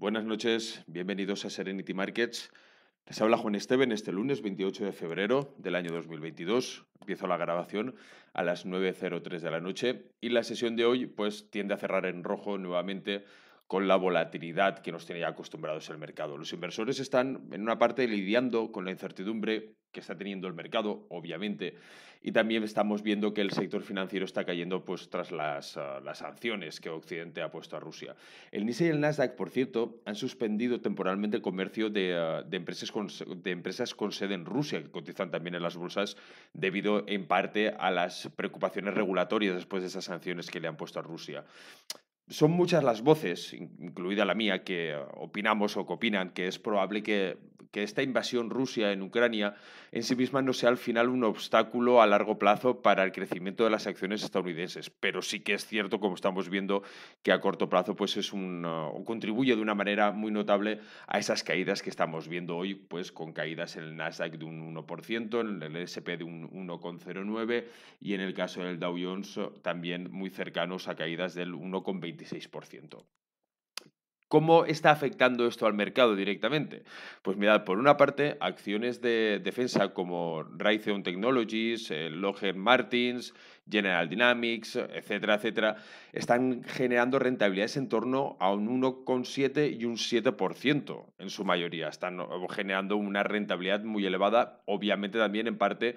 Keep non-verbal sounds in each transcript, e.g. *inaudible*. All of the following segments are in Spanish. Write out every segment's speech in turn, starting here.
Buenas noches, bienvenidos a Serenity Markets. Les habla Juan Esteban este lunes 28 de febrero del año 2022. Empiezo la grabación a las 9.03 de la noche y la sesión de hoy pues tiende a cerrar en rojo nuevamente con la volatilidad que nos tiene ya acostumbrados el mercado. Los inversores están en una parte lidiando con la incertidumbre que está teniendo el mercado, obviamente. Y también estamos viendo que el sector financiero está cayendo pues, tras las, ah, sanciones que Occidente ha puesto a Rusia. El NISA y el Nasdaq, por cierto, han suspendido temporalmente el comercio de, ah, empresas, con, de empresas con sede en Rusia, que cotizan también en las bolsas, debido en parte a las preocupaciones regulatorias después de esas sanciones que le han puesto a Rusia. Son muchas las voces, incluida la mía, que ah, opinamos o que opinan que es probable que que esta invasión rusa en Ucrania en sí misma no sea al final un obstáculo a largo plazo para el crecimiento de las acciones estadounidenses, pero sí que es cierto, como estamos viendo, que a corto plazo pues es un, uh, contribuye de una manera muy notable a esas caídas que estamos viendo hoy, pues con caídas en el Nasdaq de un 1%, en el SP de un 1,09% y en el caso del Dow Jones también muy cercanos a caídas del 1,26%. ¿Cómo está afectando esto al mercado directamente? Pues mirad, por una parte, acciones de defensa como Raytheon Technologies, eh, Martins, General Dynamics, etcétera, etcétera, están generando rentabilidades en torno a un 1,7 y un 7% en su mayoría. Están generando una rentabilidad muy elevada, obviamente también en parte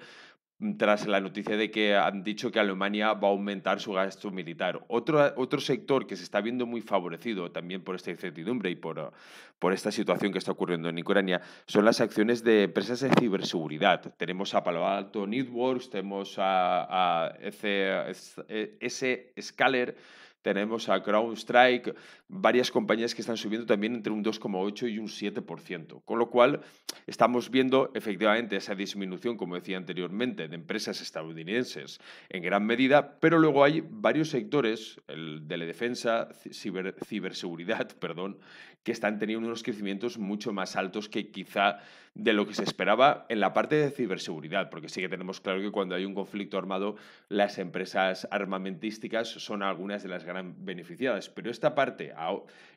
tras la noticia de que han dicho que Alemania va a aumentar su gasto militar. Otro, otro sector que se está viendo muy favorecido también por esta incertidumbre y por, por esta situación que está ocurriendo en Ucrania son las acciones de empresas de ciberseguridad. Tenemos a Palo Alto Networks, tenemos a, e e, S Scaler tenemos a CrowdStrike, varias compañías que están subiendo también entre un 2,8 y un 7%. Con lo cual, estamos viendo efectivamente esa disminución, como decía anteriormente, de empresas estadounidenses en gran medida, pero luego hay varios sectores, el de la defensa, ciber, ciberseguridad, *laughs* perdón, que están teniendo unos crecimientos mucho más altos que quizá de lo que se esperaba en la parte de ciberseguridad, porque sí que tenemos claro que cuando hay un conflicto armado, las empresas armamentísticas son algunas de las gran beneficiadas. Pero esta parte,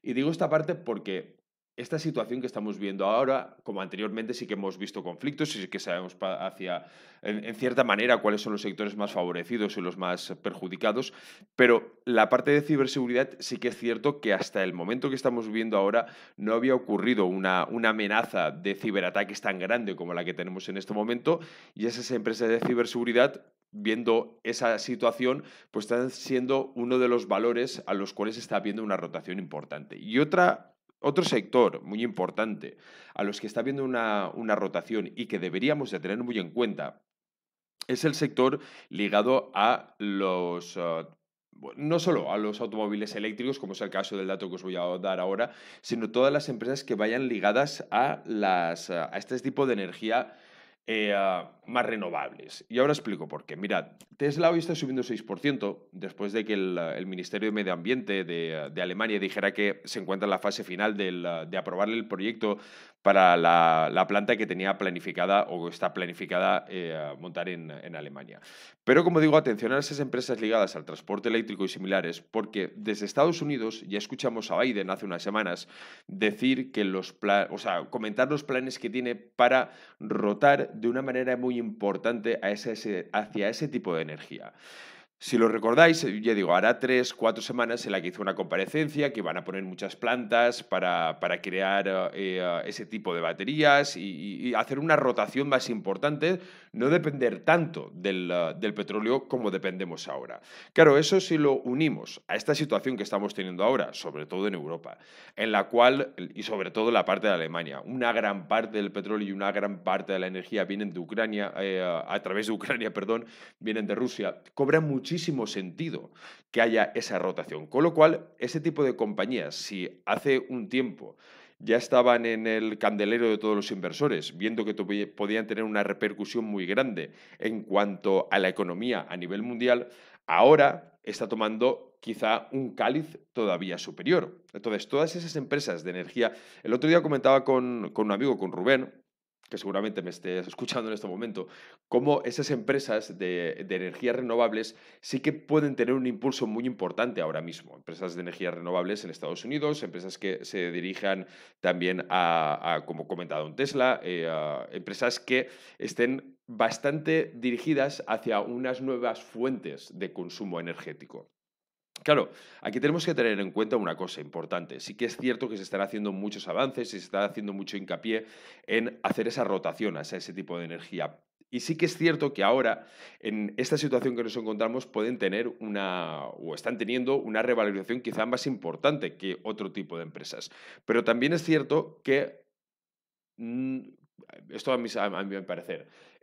y digo esta parte porque esta situación que estamos viendo ahora, como anteriormente sí que hemos visto conflictos y sí que sabemos hacia, en, cierta manera, cuáles son los sectores más favorecidos y los más perjudicados, pero la parte de ciberseguridad sí que es cierto que hasta el momento que estamos viendo ahora no había ocurrido una, una amenaza de ciberataques tan grande como la que tenemos en este momento y esas empresas de ciberseguridad viendo esa situación, pues están siendo uno de los valores a los cuales está viendo una rotación importante. Y otra otro sector muy importante a los que está habiendo una, rotación y que deberíamos de tener muy en cuenta es el sector ligado a los... Ah, no solo a los automóviles eléctricos, como es el caso del dato que os voy a dar ahora, sino todas las empresas que vayan ligadas a, las, a este tipo de energía eh, ah, más renovables. Y ahora explico por qué. Mirad, Tesla hoy está subiendo 6% después de que ah, el, Ministerio de Medio Ambiente ah, de, Alemania dijera que se encuentra en la fase final de aprobarle el proyecto para la, planta que tenía planificada o está planificada eh, montar en, Alemania. Pero como digo, atención a esas empresas ligadas al transporte eléctrico y similares, porque desde Estados Unidos ya escuchamos a Biden hace unas semanas decir que los o sea, comentar los planes que tiene para rotar de una manera muy importante a ese, hacia ese tipo de energía. Si lo recordáis, eh, ya digo, hará tres, cuatro semanas en la que hizo una comparecencia que van a poner muchas plantas para, crear eh, eh, ese tipo de baterías y, hacer una rotación más importante, no depender tanto del, petróleo como dependemos ahora. Claro, eso si lo unimos a esta situación que estamos teniendo ahora, sobre todo en Europa, en la cual, y sobre todo la parte de Alemania, una gran parte del petróleo y una gran parte de la energía vienen de Ucrania, a través de Ucrania, *laughs* perdón, vienen de Rusia, cobran muchísimo sentido que haya esa rotación. Con lo cual, ese tipo de compañías, si hace un tiempo ya estaban en el candelero de todos los inversores, viendo que podían tener una repercusión muy grande en cuanto a la economía a nivel mundial, ahora está tomando quizá un cáliz todavía superior. Entonces, todas esas empresas de energía, el otro día comentaba con, con un amigo, con Rubén, que seguramente me estés *laughs* escuchando en este momento, cómo esas empresas de, energías renovables sí que pueden tener un impulso muy importante ahora mismo. Empresas de energías renovables en Estados Unidos, empresas que se dirijan también a, como comentado en Tesla, eh, a empresas que estén bastante dirigidas hacia unas nuevas fuentes de consumo energético. Claro, aquí tenemos que tener en cuenta una cosa importante. Sí que es cierto que se están haciendo muchos avances y se está haciendo mucho hincapié en hacer esa rotación hacia ese tipo de energía. Y sí que es cierto que ahora, en esta situación que nos encontramos, pueden tener una, o están teniendo una revalorización quizá más importante que otro tipo de empresas. Pero también es cierto que mm, esto a, mi parecer,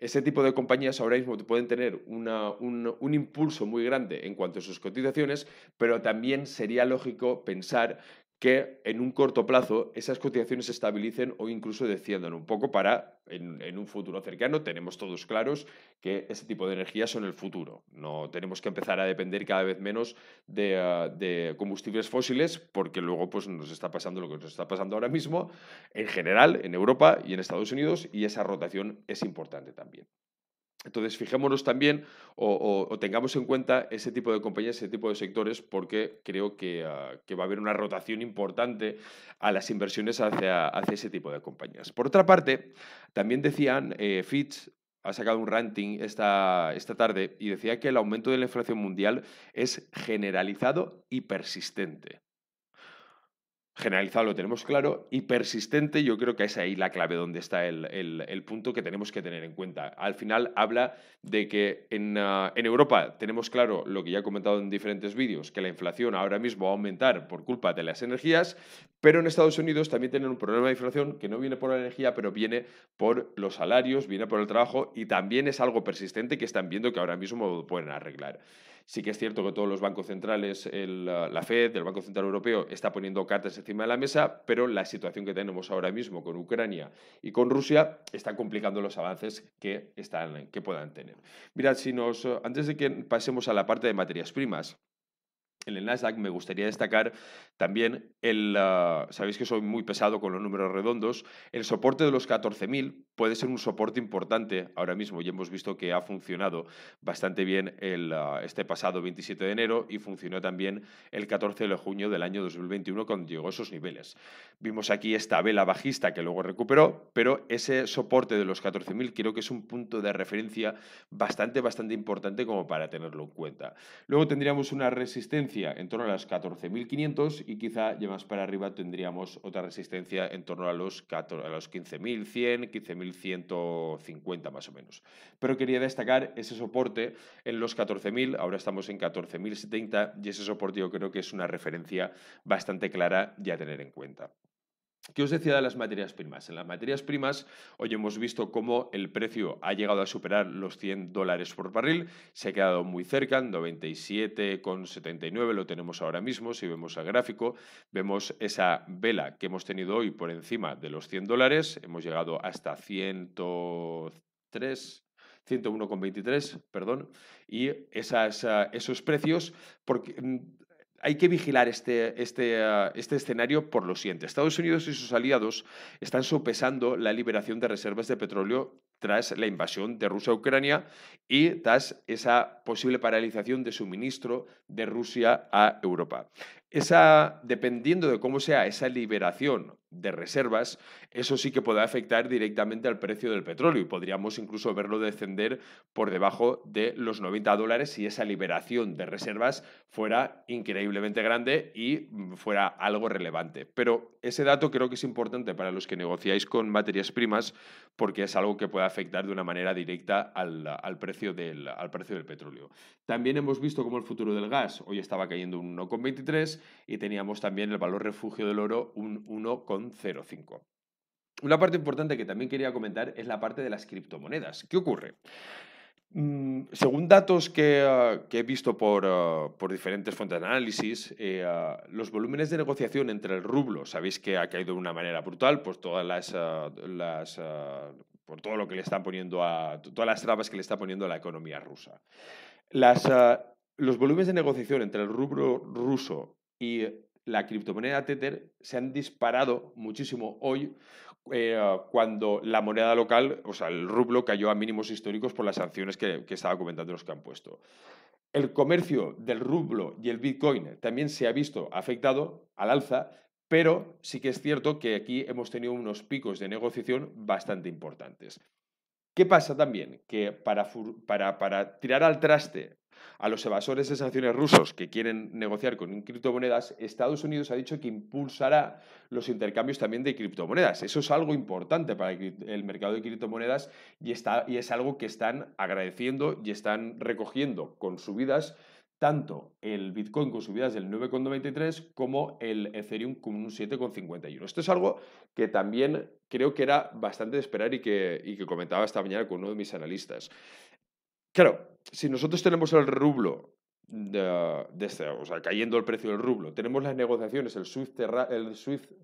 ese tipo de compañías ahora mismo pueden tener un, un impulso muy grande en cuanto a sus cotizaciones, pero también sería lógico pensar que en un corto plazo esas cotizaciones se estabilicen o incluso desciendan un poco para en, un futuro cercano. Tenemos todos claros que ese tipo de energías son el futuro. No tenemos que empezar a depender cada vez menos de, ah, de, combustibles fósiles porque luego pues, nos está pasando lo que nos está pasando ahora mismo en general en Europa y en Estados Unidos y esa rotación es importante también. Entonces, fijémonos también o, tengamos en cuenta ese tipo de compañías, ese tipo de sectores, porque creo que, ah, va a haber una rotación importante a las inversiones hacia, ese tipo de compañías. Por otra parte, también decían, eh, Fitch ha sacado un ranting esta tarde y decía que el aumento de la inflación mundial es generalizado y persistente generalizado lo tenemos claro y persistente yo creo que es ahí la clave donde está el, punto que tenemos que tener en cuenta. Al final habla de que en, ah, en, Europa tenemos claro lo que ya he comentado en diferentes vídeos, que la inflación ahora mismo va a aumentar por culpa de las energías, pero en Estados Unidos también tienen un problema de inflación que no viene por la energía, pero viene por los salarios, viene por el trabajo y también es algo persistente que están viendo que ahora mismo pueden arreglar. Sí que es cierto que todos los bancos centrales, la Fed, el Banco Central Europeo, está poniendo cartas encima de la mesa, pero la situación que tenemos ahora mismo con Ucrania y con Rusia está complicando los avances que, están, que puedan tener. Mirad, si nos, antes de que pasemos a la parte de materias primas, en el Nasdaq me gustaría destacar también el, ah, sabéis que soy muy pesado con los números redondos, el soporte de los 14.000 puede ser un soporte importante ahora mismo y hemos visto que ha funcionado bastante bien el, ah, este pasado 27 de enero y funcionó también el 14 de junio del año 2021 cuando llegó a esos niveles. Vimos aquí esta vela bajista que luego recuperó, pero ese soporte de los 14.000 creo que es un punto de referencia bastante, bastante importante como para tenerlo en cuenta. Luego tendríamos una resistencia en torno a las 14.500 y quizá ya más para arriba tendríamos otra resistencia en torno a los, a los 15.100, 15.150 más o menos. Pero quería destacar ese soporte en los 14.000, ahora estamos en 14.070 y ese soporte yo creo que es una referencia bastante clara ya a tener en cuenta. ¿Qué os decía de las materias primas? En las materias primas, hoy hemos visto cómo el precio ha llegado a superar los 100 dólares por barril, se ha quedado muy cerca, en 97,79 lo tenemos ahora mismo, si vemos el gráfico, vemos esa vela que hemos tenido hoy por encima de los 100 dólares, hemos llegado hasta 103, 101,23, perdón, y esas, esos precios, porque mm, hay que vigilar este, este, ah, este escenario por lo siguiente. Estados Unidos y sus aliados están sopesando la liberación de reservas de petróleo tras la invasión de Rusia a Ucrania y tras esa posible paralización de suministro de Rusia a Europa. Esa, dependiendo de cómo sea esa liberación de reservas, eso sí que puede afectar directamente al precio del petróleo y podríamos incluso verlo descender por debajo de los 90 dólares si esa liberación de reservas fuera increíblemente grande y mm, fuera algo relevante. Pero ese dato creo que es importante para los que negociáis con materias primas porque es algo que puede afectar de una manera directa al, precio del, precio del petróleo. También hemos visto cómo el futuro del gas hoy estaba cayendo un 1,23 y teníamos también el valor refugio del oro un 1,05. Una parte importante que también quería comentar es la parte de las criptomonedas. ¿Qué ocurre? Mm, según datos que, ah, he visto ah, por, diferentes fuentes de análisis, eh, ah, los volúmenes de negociación entre el rublo, sabéis que ha caído de una manera brutal, pues todas las, las por todo lo que le están poniendo a todas las trabas que le está poniendo a la economía rusa. Ah, los volúmenes de negociación entre el rubro ruso y la criptomoneda Tether se han disparado muchísimo hoy eh, cuando la moneda local, o sea, el rublo cayó a mínimos históricos por las sanciones que estaba comentando los que han puesto. El comercio del rublo y el Bitcoin también se ha visto afectado al alza, pero sí que es cierto que aquí hemos tenido unos picos de negociación bastante importantes. ¿Qué pasa también? Que para, tirar al traste a los evasores de sanciones rusos que quieren negociar con criptomonedas, Estados Unidos ha dicho que impulsará los intercambios también de criptomonedas. Eso es algo importante para el mercado de criptomonedas y es algo que están agradeciendo y están recogiendo con subidas tanto el Bitcoin con subidas del 9,93 como el Ethereum con un 7,51. Esto es algo que también creo que era bastante de esperar y que, y que comentaba esta mañana con uno de mis analistas. Claro, si nosotros tenemos el rublo de, este, cayendo el precio del rublo. Tenemos las negociaciones, el SWIFT, el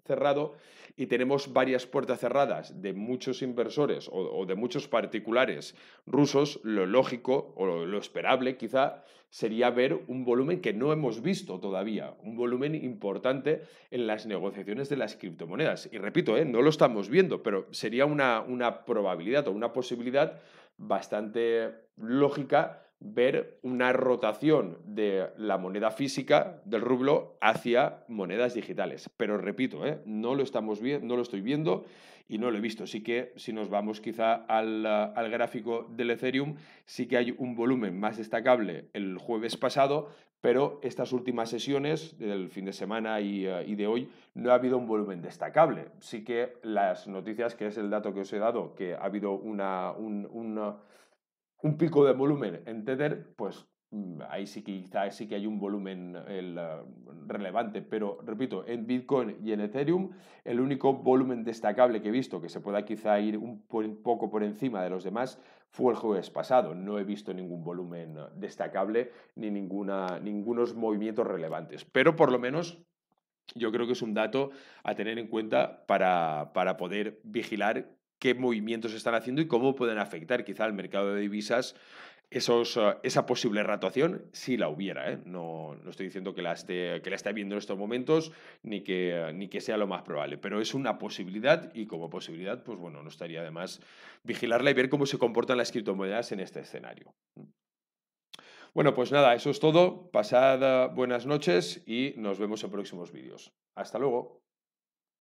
cerrado y tenemos varias puertas cerradas de muchos inversores o, de muchos particulares rusos. Lo lógico o lo, esperable quizá sería ver un volumen que no hemos visto todavía, un volumen importante en las negociaciones de las criptomonedas. Y repito, ¿eh? no lo estamos viendo, pero sería una, una probabilidad o una posibilidad bastante lógica ver una rotación de la moneda física del rublo hacia monedas digitales. Pero repito, ¿eh? no lo estamos viendo, no lo estoy viendo y no lo he visto. Sí que si nos vamos quizá al, gráfico del Ethereum, sí que hay un volumen más destacable el jueves pasado, pero estas últimas sesiones del fin de semana y, de hoy no ha habido un volumen destacable. Sí que las noticias, que es el dato que os he dado, que ha habido una, un, una, un pico de volumen en Tether, pues mm, ahí sí que sí que hay un volumen ah, relevante, pero repito, en Bitcoin y en Ethereum el único volumen destacable que he visto que se pueda quizá ir un, poco por encima de los demás fue el jueves pasado. No he visto ningún volumen destacable ni ninguna, ningunos movimientos relevantes, pero por lo menos yo creo que es un dato a tener en cuenta para, para poder vigilar qué movimientos están haciendo y cómo pueden afectar quizá al mercado de divisas esos, eh, esa posible ratuación, si la hubiera. ¿eh? No, no, estoy diciendo que la, esté, que la viendo en estos momentos ni que, ni que sea lo más probable, pero es una posibilidad y como posibilidad, pues bueno, no estaría de más vigilarla y ver cómo se comportan las criptomonedas en este escenario. Bueno, pues nada, eso es todo. Pasad eh, buenas noches y nos vemos en próximos vídeos. Hasta luego.